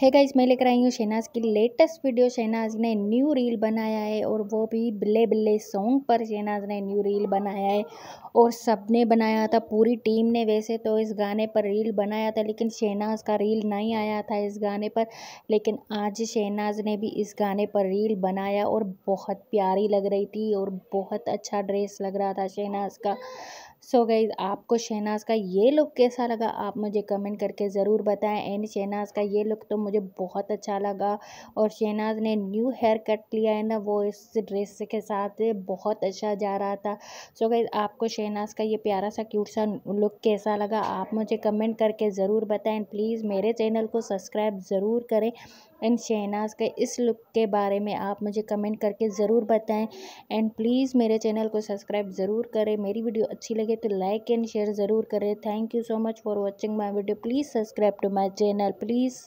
है गाइज मैं लेकर आई हूँ शहनाज की लेटेस्ट वीडियो शहनाज ने न्यू रील बनाया है और वो भी बिल्ले बिल्ले सॉन्ग पर शहनाज ने न्यू रील बनाया है और सब ने बनाया था पूरी टीम ने वैसे तो इस गाने पर रील बनाया था लेकिन शहनाज का रील नहीं आया था इस गाने पर लेकिन आज शहनाज ने भी इस गाने पर रील बनाया और बहुत प्यारी लग रही थी और बहुत अच्छा ड्रेस लग रहा था शहनाज का सो so गई आपको शहनाज का ये लुक कैसा लगा आप मुझे कमेंट करके ज़रूर बताएं एंड शहनाज का ये लुक तो मुझे बहुत अच्छा लगा और शहनाज ने न्यू हेयर कट लिया है ना वो इस ड्रेस के साथ बहुत अच्छा जा रहा था सो so गई आपको शहनाज का ये प्यारा सा क्यूट सा लुक कैसा लगा आप मुझे कमेंट करके ज़रूर बताएं प्लीज़ मेरे चैनल को सब्सक्राइब ज़रूर करें एंड शहनाज के इस लुक के बारे में आप मुझे कमेंट करके ज़रूर बताएं एंड प्लीज़ मेरे चैनल को सब्सक्राइब ज़रूर करें मेरी वीडियो अच्छी लगे तो लाइक एंड शेयर ज़रूर करें thank you so much for watching my video please subscribe to my channel please